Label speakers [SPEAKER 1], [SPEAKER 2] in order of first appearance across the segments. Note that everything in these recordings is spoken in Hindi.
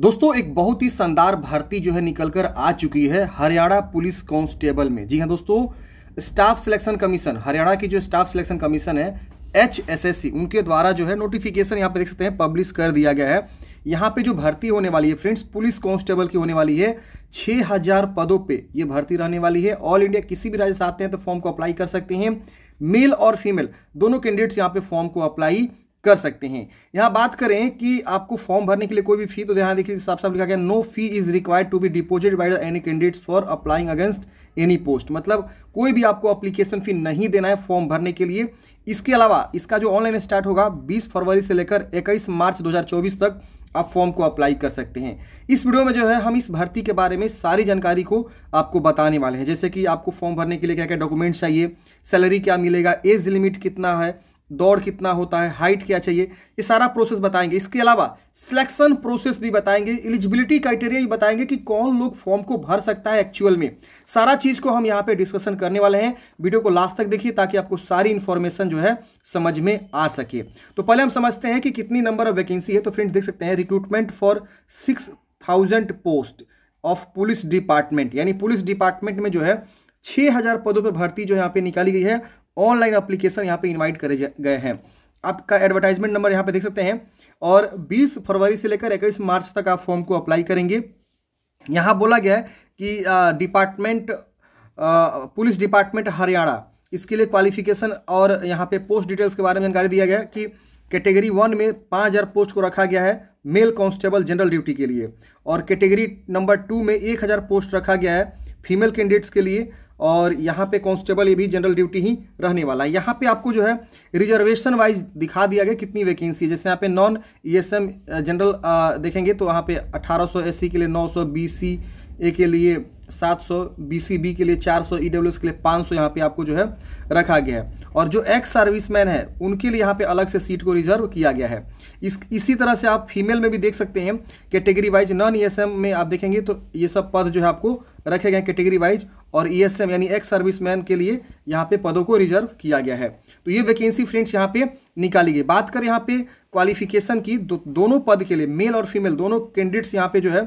[SPEAKER 1] दोस्तों एक बहुत ही शानदार भर्ती जो है निकलकर आ चुकी है हरियाणा पुलिस कांस्टेबल में जी हाँ दोस्तों स्टाफ सिलेक्शन कमीशन हरियाणा की जो स्टाफ सिलेक्शन कमीशन है एच एस एस सी उनके द्वारा जो है नोटिफिकेशन यहाँ पे देख सकते हैं पब्लिश कर दिया गया है यहाँ पे जो भर्ती होने वाली है फ्रेंड्स पुलिस कांस्टेबल की होने वाली है छः हज़ार पदों पे ये भर्ती रहने वाली है ऑल इंडिया किसी भी राज्य से आते हैं तो फॉर्म को अप्लाई कर सकते हैं मेल और फीमेल दोनों कैंडिडेट्स यहाँ पे फॉर्म को अप्लाई कर सकते हैं यहाँ बात करें कि आपको फॉर्म भरने के लिए कोई भी फी तो यहाँ देखिए साफ साफ लिखा गया no fee is required to be deposit by any candidates for applying against any post मतलब कोई भी आपको अप्लीकेशन फ़ी नहीं देना है फॉर्म भरने के लिए इसके अलावा इसका जो ऑनलाइन स्टार्ट होगा 20 फरवरी से लेकर 21 मार्च 2024 तक आप फॉर्म को अप्लाई कर सकते हैं इस वीडियो में जो है हम इस भर्ती के बारे में सारी जानकारी को आपको बताने वाले हैं जैसे कि आपको फॉर्म भरने के लिए क्या क्या डॉक्यूमेंट्स चाहिए सैलरी क्या मिलेगा एज लिमिट कितना है दौड़ कितना होता है हाइट क्या चाहिए ये सारा प्रोसेस बताएंगे इसके अलावा सिलेक्शन प्रोसेस भी बताएंगे एलिजिबिलिटी क्राइटेरिया भी बताएंगे कि कौन लोग फॉर्म को भर सकता है एक्चुअल में सारा चीज़ को हम यहाँ पे डिस्कशन करने वाले हैं वीडियो को लास्ट तक देखिए ताकि आपको सारी इन्फॉर्मेशन जो है समझ में आ सके तो पहले हम समझते हैं कि कितनी नंबर ऑफ वैकेंसी है तो फ्रेंड्स देख सकते हैं recruitment for six post of police department यानी पुलिस डिपार्टमेंट में जो है छह हजार पदों पर भर्ती जो यहाँ पे निकाली गई है ऑनलाइन अप्लीकेशन यहाँ पे इन्वाइट करे गए हैं आपका एडवर्टाइजमेंट नंबर यहाँ पे देख सकते हैं और 20 फरवरी से लेकर इक्कीस मार्च तक आप फॉर्म को अप्लाई करेंगे यहाँ बोला गया है कि डिपार्टमेंट पुलिस डिपार्टमेंट हरियाणा इसके लिए क्वालिफिकेशन और यहाँ पे पोस्ट डिटेल्स के बारे में जानकारी दिया गया कि कैटेगरी वन में पाँच हज़ार पोस्ट को रखा गया है मेल कांस्टेबल जनरल ड्यूटी के लिए और कैटेगरी नंबर टू में एक हज़ार पोस्ट रखा गया है फीमेल कैंडिडेट्स के लिए और यहाँ पे कांस्टेबल ये भी जनरल ड्यूटी ही रहने वाला है यहाँ पे आपको जो है रिजर्वेशन वाइज दिखा दिया गया कितनी वैकेंसी है जैसे यहाँ पे नॉन ईएसएम जनरल देखेंगे तो वहाँ पे 1800 सौ के लिए 900 बीसी ए के लिए 700 बी के लिए 400 ईडब्ल्यूएस e के लिए 500 यहाँ पे आपको जो है रखा गया है और जो एक्स मैन है उनके लिए यहाँ पे अलग से सीट को रिजर्व किया गया है इस इसी तरह से आप फीमेल में भी देख सकते हैं कैटेगरी वाइज नॉन ई में आप देखेंगे तो ये सब पद जो है आपको रखे गए कैटेगरी वाइज और ई e यानी एक्स सर्विसमैन के लिए यहाँ पे पदों को रिजर्व किया गया है तो ये वैकेंसी फ्रेंड्स यहाँ पे निकाली गई बात करें यहाँ पे क्वालिफिकेशन की दो, दोनों पद के लिए मेल और फीमेल दोनों कैंडिडेट्स यहाँ पे जो है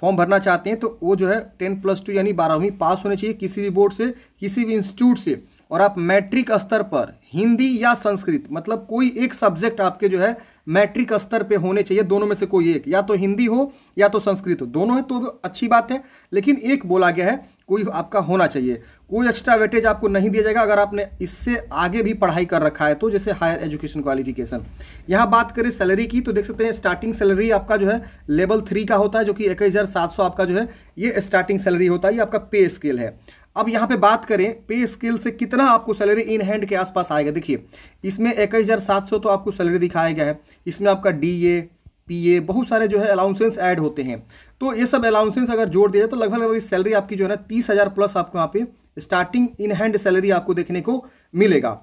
[SPEAKER 1] फॉर्म भरना चाहते हैं तो वो जो है टेन प्लस टू यानी बारहवीं पास होने चाहिए किसी भी बोर्ड से किसी भी इंस्टीट्यूट से और आप मैट्रिक स्तर पर हिंदी या संस्कृत मतलब कोई एक सब्जेक्ट आपके जो है मैट्रिक स्तर पे होने चाहिए दोनों में से कोई एक या तो हिंदी हो या तो संस्कृत हो दोनों है तो अच्छी बात है लेकिन एक बोला गया है कोई आपका होना चाहिए कोई एक्स्ट्रा वेटेज आपको नहीं दिया जाएगा अगर आपने इससे आगे भी पढ़ाई कर रखा है तो जैसे हायर एजुकेशन क्वालिफिकेशन यहाँ बात करें सैलरी की तो देख सकते हैं स्टार्टिंग सैलरी आपका जो है लेवल थ्री का होता है जो कि इक्कीस आपका जो है ये स्टार्टिंग सैलरी होता है ये आपका पे स्केल है अब यहाँ पे बात करें पे स्केल से कितना आपको सैलरी इन हैंड के आसपास आएगा देखिए इसमें इक्कीस हज़ार सात सौ तो आपको सैलरी दिखाया गया है इसमें आपका डी ए पी ए बहुत सारे जो है अलाउंसेंस ऐड होते हैं तो ये सब अलाउंसेंस अगर जोड़ दिया जाए तो लगभग लगभग सैलरी आपकी जो है ना तीस हज़ार प्लस आपको यहाँ पे स्टार्टिंग इन हैंड सैलरी आपको देखने को मिलेगा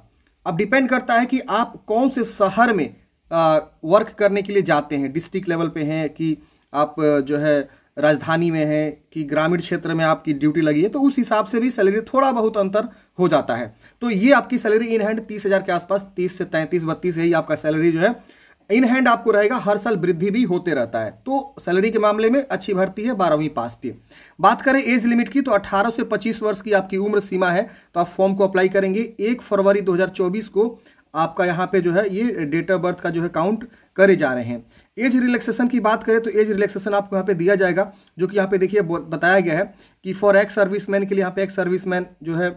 [SPEAKER 1] अब डिपेंड करता है कि आप कौन से शहर में आ, वर्क करने के लिए जाते हैं डिस्ट्रिक्ट लेवल पे हैं कि आप जो है राजधानी में है कि ग्रामीण क्षेत्र में आपकी ड्यूटी लगी है तो उस हिसाब से भी सैलरी थोड़ा बहुत अंतर हो जाता है तो ये आपकी सैलरी इन हैंड तीस हज़ार के आसपास तीस से तैंतीस बत्तीस यही आपका सैलरी जो है इन हैंड आपको रहेगा हर साल वृद्धि भी होते रहता है तो सैलरी के मामले में अच्छी भर्ती है बारहवीं पास की बात करें एज लिमिट की तो 18 से 25 वर्ष की आपकी उम्र सीमा है तो आप फॉर्म को अप्लाई करेंगे एक फरवरी 2024 को आपका यहाँ पे जो है ये डेट ऑफ बर्थ का जो है काउंट करे जा रहे हैं एज रिलैक्सेशन की बात करें तो एज रिलैक्सेशन आपको यहाँ पे दिया जाएगा जो कि यहाँ पे देखिए बताया गया है कि फॉर एक्स सर्विसमैन के लिए यहाँ पे एक्स सर्विसमैन जो है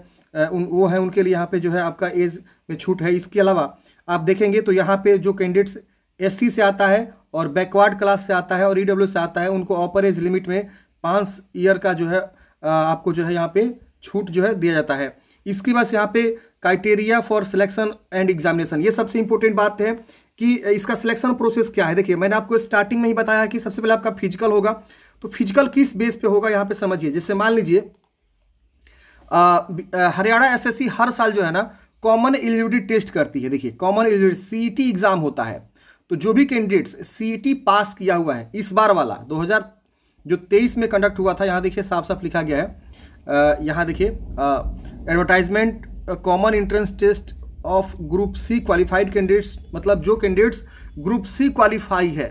[SPEAKER 1] उन वो है उनके लिए यहाँ पे जो है आपका एज में छूट है इसके अलावा आप देखेंगे तो यहाँ पे जो कैंडिडेट्स एस से आता है और बैकवर्ड क्लास से आता है और ई e से आता है उनको अपर एज लिमिट में पाँच ईयर का जो है आपको जो है यहाँ पे छूट जो है दिया जाता है इसके बाद यहाँ पे criteria for selection and examination ये सबसे इंपॉर्टेंट बात है कि इसका सिलेक्शन प्रोसेस क्या है देखिए मैंने आपको स्टार्टिंग में ही बताया कि सबसे पहले आपका फिजिकल होगा तो फिजिकल किस बेस पे होगा यहाँ पे समझिए जैसे मान लीजिए हरियाणा एसएससी हर साल जो है ना कॉमन एलिजिबिलिटी टेस्ट करती है देखिए कॉमन एलिजिबिलिटी सी एग्ज़ाम होता है तो जो भी कैंडिडेट्स सी पास किया हुआ है इस बार वाला दो जो तेईस में कंडक्ट हुआ था यहाँ देखिए साफ साफ लिखा गया है यहाँ देखिए advertisement common entrance test of group C qualified candidates मतलब जो कैंडिडेट्स ग्रुप सी क्वालिफाई है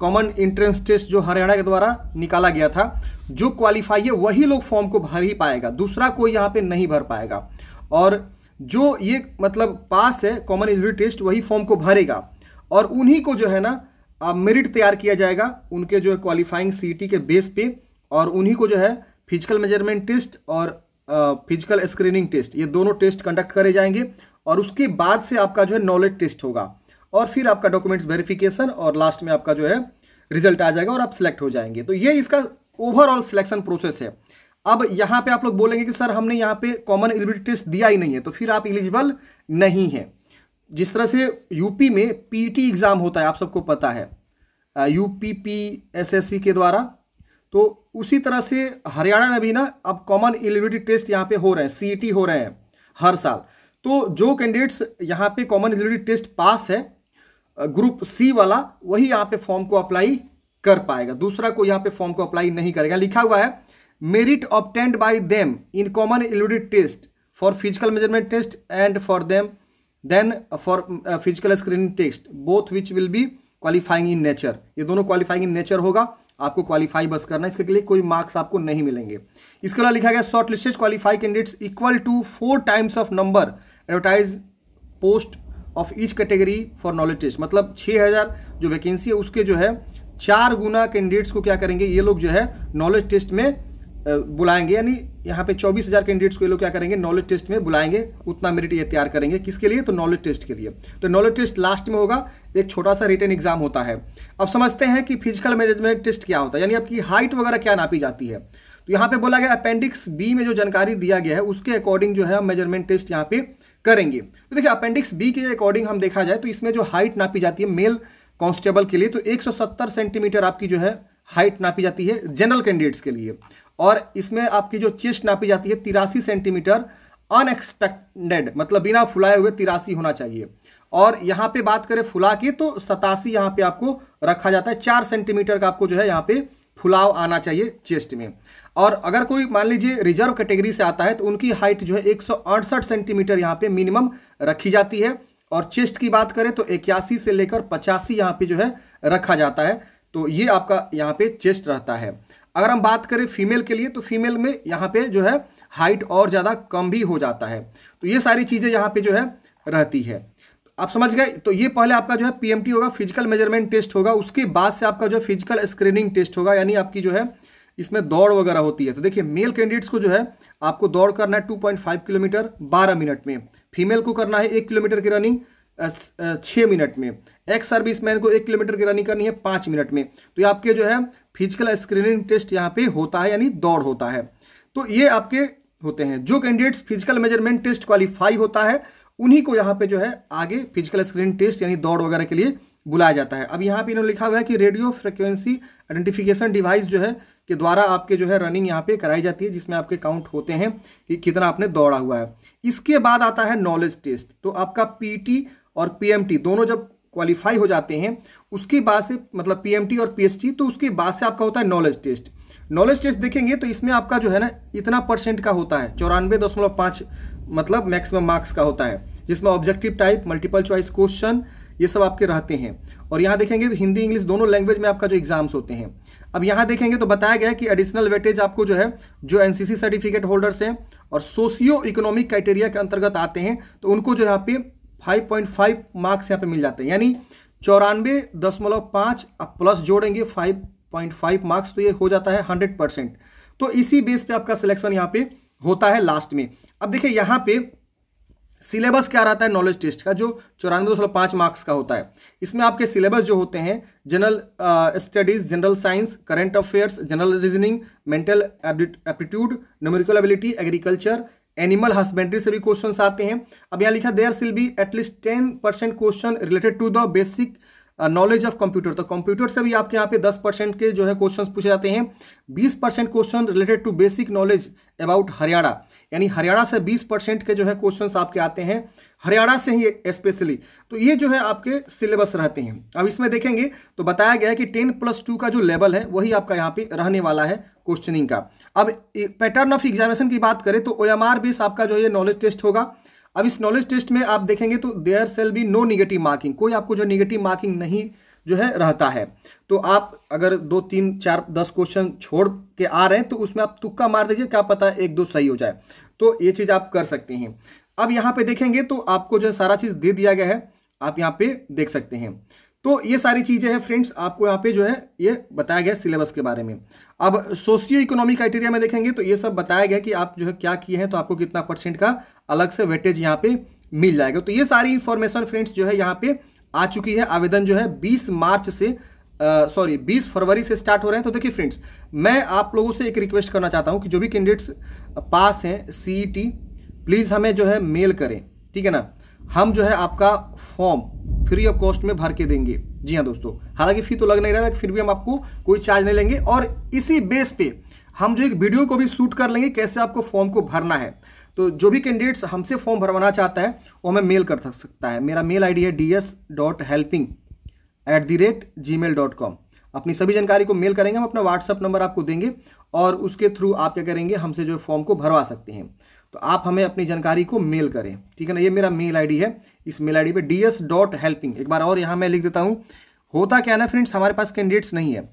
[SPEAKER 1] कॉमन इंट्रेंस टेस्ट जो हरियाणा के द्वारा निकाला गया था जो क्वालिफाई है वही लोग फॉर्म को भर ही पाएगा दूसरा कोई यहाँ पे नहीं भर पाएगा और जो ये मतलब पास है कॉमन एलिजिबिलिटी टेस्ट वही फॉर्म को भरेगा और उन्हीं को जो है ना मेरिट तैयार किया जाएगा उनके जो है क्वालिफाइंग सी के बेस पे और उन्हीं को जो है फिजिकल मेजरमेंट टेस्ट और फिजिकल स्क्रीनिंग टेस्ट ये दोनों टेस्ट कंडक्ट करे जाएंगे और उसके बाद से आपका जो है नॉलेज टेस्ट होगा और फिर आपका डॉक्यूमेंट्स वेरिफिकेशन और लास्ट में आपका जो है रिजल्ट आ जाएगा और आप सिलेक्ट हो जाएंगे तो ये इसका ओवरऑल सिलेक्शन प्रोसेस है अब यहाँ पे आप लोग बोलेंगे कि सर हमने यहाँ पे कॉमन एलिजिबिलिटी टेस्ट दिया ही नहीं है तो फिर आप एलिजिबल नहीं हैं जिस तरह से यूपी में पी एग्ज़ाम e होता है आप सबको पता है यू पी के द्वारा तो उसी तरह से हरियाणा में भी ना अब कॉमन एलिजिबिलिटी टेस्ट यहाँ पे हो रहे हैं सी e हो रहे हैं हर साल तो जो कैंडिडेट्स यहाँ पे कॉमन एलिजिबिलिटी टेस्ट पास है ग्रुप सी वाला वही यहाँ पे फॉर्म को अप्लाई कर पाएगा दूसरा कोई यहाँ पे फॉर्म को अप्लाई नहीं करेगा लिखा हुआ है merit obtained by them in common एलिडिट test for physical measurement test and for them then for physical screening test both which will be qualifying in nature ये दोनों क्वालिफाइंग इन नेचर होगा आपको क्वालिफाई बस करना इसके लिए कोई मार्क्स आपको नहीं मिलेंगे इसके अलावा लिखा गया shortlisted qualify candidates equal to four times of number advertise post of each category for knowledge test मतलब 6000 जो वैकेंसी है उसके जो है चार गुना कैंडिडेट्स को क्या करेंगे ये लोग जो है नॉलेज टेस्ट में बुलाएंगे यानी यहाँ पे चौबीस हज़ार कैंडिडेट्स को ये लोग क्या करेंगे नॉलेज टेस्ट में बुलाएंगे उतना मेरिट ये तैयार करेंगे किसके लिए तो नॉलेज टेस्ट के लिए तो नॉलेज टेस्ट लास्ट में होगा एक छोटा सा रिटर्न एग्जाम होता है अब समझते हैं कि फिजिकल मैनेजमेंट टेस्ट क्या होता है यानी आपकी हाइट वगैरह क्या नापी जाती है तो यहाँ पे बोला गया अपेंडिक्स बी में जो जानकारी दिया गया है उसके अकॉर्डिंग जो है मेजरमेंट टेस्ट यहाँ पे करेंगे तो देखिए अपेंडिक्स बी के अकॉर्डिंग हम देखा जाए तो इसमें जो हाइट नापी जाती है मेल कांस्टेबल के लिए तो 170 सेंटीमीटर आपकी जो है हाइट नापी जाती है जनरल कैंडिडेट्स के लिए और इसमें आपकी जो चेस्ट नापी जाती है तिरासी सेंटीमीटर अनएक्सपेक्टेड मतलब बिना फुलाए हुए तिरासी होना चाहिए और यहाँ पे बात करें फुला की तो सतासी यहाँ पे आपको रखा जाता है चार सेंटीमीटर का आपको जो है यहाँ पे फुलाव आना चाहिए चेस्ट में और अगर कोई मान लीजिए रिजर्व कैटेगरी से आता है तो उनकी हाइट जो है एक सेंटीमीटर यहाँ पे मिनिमम रखी जाती है और चेस्ट की बात करें तो इक्यासी से लेकर पचासी यहाँ पे जो है रखा जाता है तो ये आपका यहाँ पे चेस्ट रहता है अगर हम बात करें फीमेल के लिए तो फीमेल में यहाँ पे जो है हाइट और ज़्यादा कम भी हो जाता है तो ये सारी चीज़ें यहाँ पे जो है रहती है आप समझ गए तो ये पहले आपका जो है पी होगा फिजिकल मेजरमेंट टेस्ट होगा उसके बाद से आपका जो है फिजिकल स्क्रीनिंग टेस्ट होगा यानी आपकी जो है इसमें दौड़ वगैरह होती है तो देखिए मेल कैंडिडेट्स को जो है आपको दौड़ करना है टू किलोमीटर बारह मिनट में फीमेल को करना है एक किलोमीटर की रनिंग छः मिनट में एक्स सर्विस मैन को एक किलोमीटर की रनिंग करनी है पाँच मिनट में तो ये आपके जो है फिजिकल स्क्रीनिंग टेस्ट यहाँ पे होता है यानी दौड़ होता है तो ये आपके होते हैं जो candidates physical measurement test qualify होता है उन्हीं को यहाँ पे जो है आगे फिजिकल स्क्रीनिंग टेस्ट यानी दौड़ वगैरह के लिए बुलाया जाता है अब यहाँ पे इन्होंने लिखा हुआ है कि रेडियो फ्रिक्वेंसी आइडेंटिफिकेशन डिवाइस जो है के द्वारा आपके जो है रनिंग यहाँ पे कराई जाती है जिसमें आपके काउंट होते हैं कि कितना आपने दौड़ा हुआ है इसके बाद आता है नॉलेज टेस्ट तो आपका पीटी और पीएमटी दोनों जब क्वालिफाई हो जाते हैं उसके बाद से मतलब पीएमटी और पीएसटी तो उसके बाद से आपका होता है नॉलेज टेस्ट नॉलेज टेस्ट देखेंगे तो इसमें आपका जो है ना इतना परसेंट का होता है चौरानवे दशमलव पाँच मतलब मैक्सिमम मार्क्स का होता है जिसमें objective type multiple choice question ये सब आपके रहते हैं और यहाँ देखेंगे तो हिंदी इंग्लिश दोनों लैंग्वेज में आपका जो एग्जाम्स होते हैं अब यहाँ देखेंगे तो बताया गया कि एडिशनल वेटेज आपको जो है जो एन सर्टिफिकेट होल्डर्स हैं और सोशियो इकोनॉमिक क्राइटेरिया के अंतर्गत आते हैं तो उनको जो यहाँ पे 5.5 मार्क्स यहाँ पे मिल जाते हैं यानी चौरानवे दशमलव पाँच प्लस जोड़ेंगे 5.5 मार्क्स तो ये हो जाता है हंड्रेड परसेंट तो इसी बेस पे आपका सिलेक्शन यहाँ पे होता है लास्ट में अब देखिए यहाँ पे सिलेबस क्या रहता है नॉलेज टेस्ट का जो चौरानवे दशमलव पाँच मार्क्स का होता है इसमें आपके सिलेबस जो होते हैं general studies general science current affairs general reasoning mental aptitude numerical ability agriculture animal husbandry से भी क्वेश्चन आते हैं अब यहाँ लिखा there shall be at least ten percent question related to the basic knowledge of computer तो कंप्यूटर से भी आपके यहाँ पे दस परसेंट के जो है क्वेश्चंस पूछे जाते हैं बीस percent question related to basic knowledge about Haryana यानी हरियाणा से बीस परसेंट के जो है क्वेश्चंस आपके आते हैं हरियाणा से ही स्पेशली तो ये जो है आपके सिलेबस रहते हैं अब इसमें देखेंगे तो बताया गया है कि टेन प्लस टू का जो लेवल है वही आपका यहाँ पे रहने वाला है क्वेश्चनिंग का अब पैटर्न ऑफ एग्जामिनेशन की बात करें तो ओ एम आर बेस आपका जो ये नॉलेज टेस्ट होगा अब इस नॉलेज टेस्ट में आप देखेंगे तो there shall be no negative marking कोई आपको जो निगेटिव मार्किंग नहीं जो है रहता है तो आप अगर दो तीन चार दस क्वेश्चन छोड़ के आ रहे हैं तो उसमें आप तुक्का मार दीजिए क्या पता एक दो सही हो जाए तो ये चीज़ आप कर सकते हैं अब यहाँ पे देखेंगे तो आपको जो है सारा चीज़ दे दिया गया है आप यहाँ पे देख सकते हैं तो ये सारी चीज़ें हैं फ्रेंड्स आपको यहाँ पे जो है ये बताया गया सिलेबस के बारे में अब सोशियो इकोनॉमिक क्राइटेरिया में देखेंगे तो ये सब बताया गया कि आप जो है क्या किए हैं तो आपको कितना परसेंट का अलग से वेटेज यहाँ पे मिल जाएगा तो ये सारी इंफॉर्मेशन फ्रेंड्स जो है यहाँ पे आ चुकी है आवेदन जो है बीस मार्च से सॉरी बीस फरवरी से स्टार्ट हो रहे हैं तो देखिए फ्रेंड्स मैं आप लोगों से एक रिक्वेस्ट करना चाहता हूँ कि जो भी कैंडिडेट्स पास हैं सी प्लीज़ e हमें जो है मेल करें ठीक है ना हम जो है आपका फॉर्म फ्री ऑफ कॉस्ट में भर के देंगे जी हाँ दोस्तों हालांकि फ़ी तो लग नहीं रहा है फिर भी हम आपको कोई चार्ज नहीं लेंगे और इसी बेस पे हम जो एक वीडियो को भी शूट कर लेंगे कैसे आपको फॉर्म को भरना है तो जो भी कैंडिडेट्स हमसे फॉर्म भरवाना चाहता है वो हमें मेल कर सकता है मेरा मेल आई है D S dot helping at the rate gmail dot com अपनी सभी जानकारी को मेल करेंगे हम अपना व्हाट्सअप नंबर आपको देंगे और उसके थ्रू आप क्या करेंगे हमसे जो फॉर्म को भरवा सकते हैं तो आप हमें अपनी जानकारी को मेल करें ठीक है ना ये मेरा मेल आईडी है इस मेल आईडी पे डी एस डॉट हेल्पिंग एक बार और यहाँ मैं लिख देता हूँ होता क्या ना फ्रेंड्स हमारे पास कैंडिडेट्स नहीं है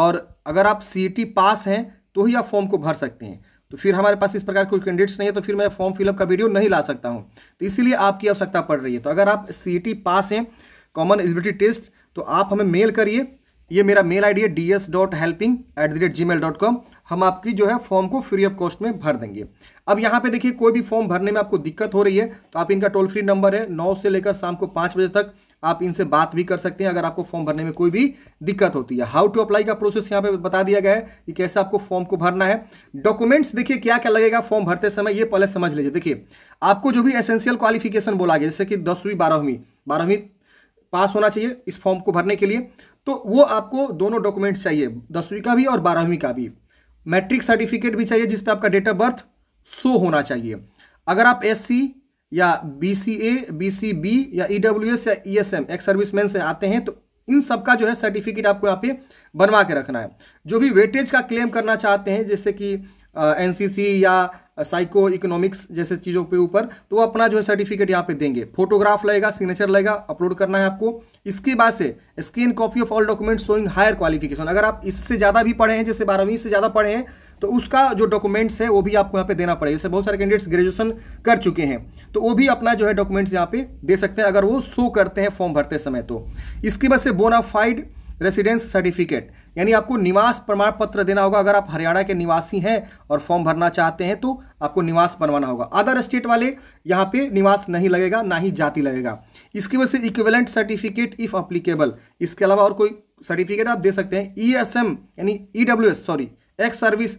[SPEAKER 1] और अगर आप सी e पास हैं तो ही आप फॉर्म को भर सकते हैं तो फिर हमारे पास इस प्रकार कोई कैंडिडेट्स नहीं है तो फिर मैं फॉर्म फिलअप का वीडियो नहीं ला सकता हूँ तो इसीलिए आपकी आवश्यकता पड़ रही है तो अगर आप सी e पास हैं कॉमन एलिजिबिलिटी टेस्ट तो आप हमें मेल करिए ये मेरा मेल आईडी है D S dot helping at the rate gmail dot com हम आपकी जो है फॉर्म को फ्री ऑफ कॉस्ट में भर देंगे अब यहाँ पे देखिए कोई भी फॉर्म भरने में आपको दिक्कत हो रही है तो आप इनका टोल फ्री नंबर है नौ से लेकर शाम को पाँच बजे तक आप इनसे बात भी कर सकते हैं अगर आपको फॉर्म भरने में कोई भी दिक्कत होती है हाउ टू अप्लाई का प्रोसेस यहाँ पे बता दिया गया है कि कैसे आपको फॉर्म को भरना है डॉक्यूमेंट्स देखिए क्या क्या लगेगा फॉर्म भरते समय ये पहले समझ लीजिए देखिए आपको जो भी एसेंशियल क्वालिफिकेशन बोला गया जैसे कि दसवीं बारहवीं बारहवीं पास होना चाहिए इस फॉर्म को भरने के लिए तो वो आपको दोनों डॉक्यूमेंट्स चाहिए दसवीं का भी और बारहवीं का भी मैट्रिक सर्टिफिकेट भी चाहिए जिस आपका डेट ऑफ बर्थ शो होना चाहिए अगर आप एससी या बीसीए बीसीबी या ईडब्ल्यूएस या ईएसएम एक्स सर्विसमैन से आते हैं तो इन सब का जो है सर्टिफिकेट आपको यहाँ पे बनवा के रखना है जो भी वेटेज का क्लेम करना चाहते हैं जैसे कि एनसीसी या साइको इकोनॉमिक्स जैसे चीज़ों के ऊपर तो वो अपना जो है सर्टिफिकेट यहाँ पे देंगे फोटोग्राफ लगेगा सिग्नेचर लगेगा अपलोड करना है आपको इसके बाद से scan copy of all document showing higher qualification अगर आप इससे ज़्यादा भी पढ़े हैं जैसे बारहवीं से ज़्यादा पढ़े हैं तो उसका जो डॉक्यूमेंट्स है वो भी आपको यहाँ पे देना पड़ेगा जैसे बहुत सारे कैंडिडेट्स ग्रेजुएशन कर चुके हैं तो वो भी अपना जो है डॉक्यूमेंट्स यहाँ पे दे सकते हैं अगर वो शो करते हैं फॉर्म भरते समय तो इसके बाद से बोनाफाइड रेसिडेंस सर्टिफिकेट यानी आपको निवास प्रमाण पत्र देना होगा अगर आप हरियाणा के निवासी हैं और फॉर्म भरना चाहते हैं तो आपको निवास बनवाना होगा अदर स्टेट वाले यहाँ पे निवास नहीं लगेगा ना ही जाति लगेगा इसकी वजह से इक्विवेलेंट सर्टिफिकेट इफ अप्लीकेबल इसके अलावा और कोई सर्टिफिकेट आप दे सकते हैं ई एस एम यानी E W S sorry ex service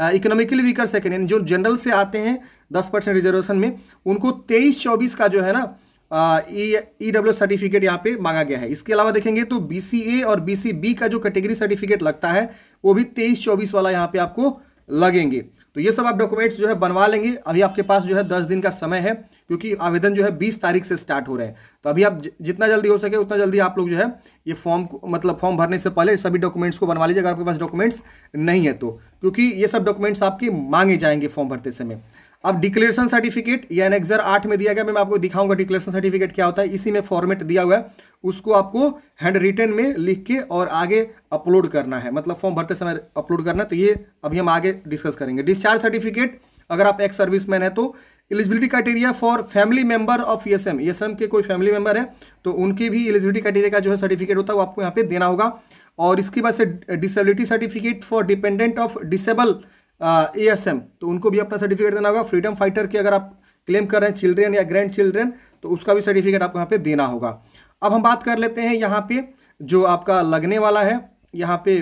[SPEAKER 1] economically weaker section यानी जो जनरल से आते हैं दस परसेंट रिजर्वेशन में उनको तेईस चौबीस का जो है ना ई डब्ल्यू सर्टिफिकेट यहाँ पे मांगा गया है इसके अलावा देखेंगे तो बी और बी का जो कैटेगरी सर्टिफिकेट लगता है वो भी तेईस चौबीस वाला यहाँ पे आपको लगेंगे तो ये सब आप डॉक्यूमेंट्स जो है बनवा लेंगे अभी आपके पास जो है दस दिन का समय है क्योंकि आवेदन जो है बीस तारीख से स्टार्ट हो रहे हैं तो अभी आप जितना जल्दी हो सके उतना जल्दी आप लोग जो है ये फॉर्म मतलब फॉर्म भरने से पहले सभी डॉक्यूमेंट्स को बनवा लीजिए अगर आपके पास डॉक्यूमेंट्स नहीं है तो क्योंकि ये सब डॉक्यूमेंट्स आपके मांगे जाएंगे फॉर्म भरते समय अब डिक्लेरेशन सर्टिफिकेट या एक्सर आठ में दिया गया मैं आपको दिखाऊंगा डिक्लेरेशन सर्टिफिकेट क्या होता है इसी में फॉर्मेट दिया हुआ है उसको आपको हैंड रिटर्न में लिख के और आगे अपलोड करना है मतलब फॉर्म भरते समय अपलोड करना है तो ये अभी हम आगे डिस्कस करेंगे डिस्चार्ज सर्टिफिकेट अगर आप एक्स सर्विस मैन है तो eligibility criteria for family member of E S M S M के कोई फैमिली मेंबर है तो उनकी भी एलिजिबिलिटी क्राइटेरिया का जो है सर्टिफिकेट होता है वो आपको यहाँ पे देना होगा और इसके बाद से disability certificate for dependent of disable E S M तो उनको भी अपना सर्टिफिकेट देना होगा फ्रीडम फाइटर की अगर आप क्लेम कर रहे हैं चिल्ड्रेन या ग्रैंड चिल्ड्रेन तो उसका भी सर्टिफिकेट आपको यहाँ पे देना होगा अब हम बात कर लेते हैं यहाँ पे जो आपका लगने वाला है यहाँ पे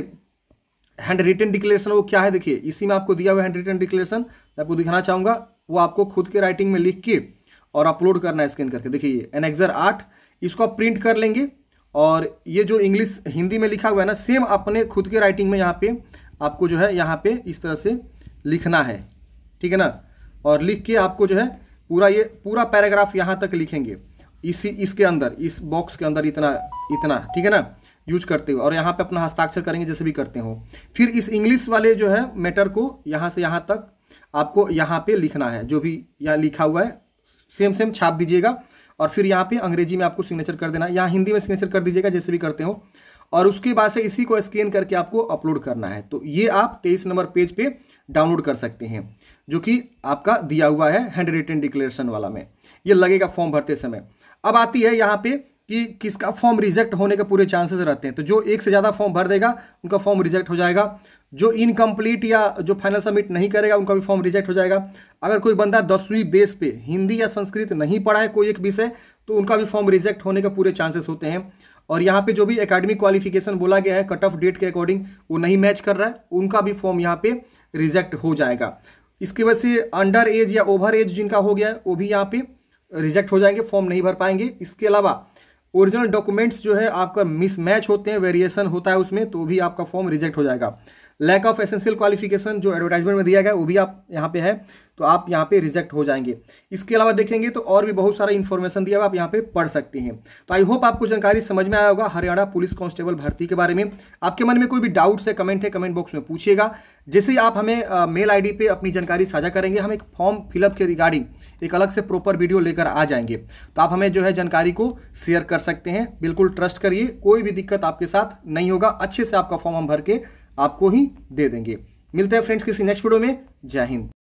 [SPEAKER 1] हैंड रिटन डिक्लेरेशन वो क्या है देखिए इसी में आपको दिया हुआ हैंड रिटन डिक्लेरेशन मैं आपको दिखाना चाहूँगा वो आपको खुद के राइटिंग में लिख के और अपलोड करना है स्कैन करके देखिए ये एनेक्जर आठ इसको आप प्रिंट कर लेंगे और ये जो इंग्लिश हिंदी में लिखा हुआ है ना सेम अपने खुद के राइटिंग में यहाँ पे आपको जो है यहाँ पे इस तरह से लिखना है ठीक है ना और लिख के आपको जो है पूरा ये पूरा पैराग्राफ यहाँ तक लिखेंगे इसी इसके अंदर इस बॉक्स के अंदर इतना इतना ठीक है ना यूज करते हुए और यहाँ पे अपना हस्ताक्षर करेंगे जैसे भी करते हो फिर इस इंग्लिश वाले जो है मैटर को यहाँ से यहाँ तक आपको यहाँ पे लिखना है जो भी यहाँ लिखा हुआ है सेम सेम छाप दीजिएगा और फिर यहाँ पे अंग्रेजी में आपको सिग्नेचर कर देना यहाँ हिंदी में सिग्नेचर कर दीजिएगा जैसे भी करते हो और उसके बाद से इसी को स्कैन करके आपको अपलोड करना है तो ये आप तेईस नंबर पेज पे डाउनलोड कर सकते हैं जो कि आपका दिया हुआ है हैंड रिटन डिक्लेरेशन वाला में ये लगेगा फॉर्म भरते समय अब आती है यहाँ पे कि किसका फॉर्म रिजेक्ट होने के पूरे चांसेस रहते हैं तो जो एक से ज़्यादा फॉर्म भर देगा उनका फॉर्म रिजेक्ट हो जाएगा जो इनकम्प्लीट या जो फाइनल सबमिट नहीं करेगा उनका भी फॉर्म रिजेक्ट हो जाएगा अगर कोई बंदा दसवीं बेस पे हिंदी या संस्कृत नहीं पढ़ा है कोई एक विषय तो उनका भी फॉर्म रिजेक्ट होने के पूरे चांसेस होते हैं और यहाँ पे जो भी एकेडमिक क्वालिफिकेशन बोला गया है कट ऑफ डेट के अकॉर्डिंग वो नहीं मैच कर रहा है उनका भी फॉर्म यहाँ पे रिजेक्ट हो जाएगा इसकी वजह से अंडर एज या ओवर एज जिनका हो गया है वो भी यहाँ पे रिजेक्ट हो जाएंगे फॉर्म नहीं भर पाएंगे इसके अलावा ओरिजिनल डॉक्यूमेंट्स जो है आपका मिसमैच होते हैं वेरिएशन होता है उसमें तो भी आपका फॉर्म रिजेक्ट हो जाएगा लैक ऑफ एसेंशियल क्वालिफिकेशन जो एडवर्टाइजमेंट में दिया गया वो भी आप यहाँ पे है तो आप यहाँ पे रिजेक्ट हो जाएंगे इसके अलावा देखेंगे तो और भी बहुत सारा इन्फॉर्मेशन दिया हुआ आप यहाँ पे पढ़ सकते हैं तो आई होप आपको जानकारी समझ में आया होगा हरियाणा पुलिस कांस्टेबल भर्ती के बारे में आपके मन में कोई भी डाउट्स है कमेंट है कमेंट बॉक्स में पूछिएगा जैसे ही आप हमें मेल आई डी अपनी जानकारी साझा करेंगे हम एक फॉर्म फिलअप के रिगार्डिंग एक अलग से प्रॉपर वीडियो लेकर आ जाएंगे तो आप हमें जो है जानकारी को शेयर कर सकते हैं बिल्कुल ट्रस्ट करिए कोई भी दिक्कत आपके साथ नहीं होगा अच्छे से आपका फॉर्म हम भर के आपको ही दे देंगे मिलते हैं फ्रेंड्स किसी नेक्स्ट वीडियो में जय हिंद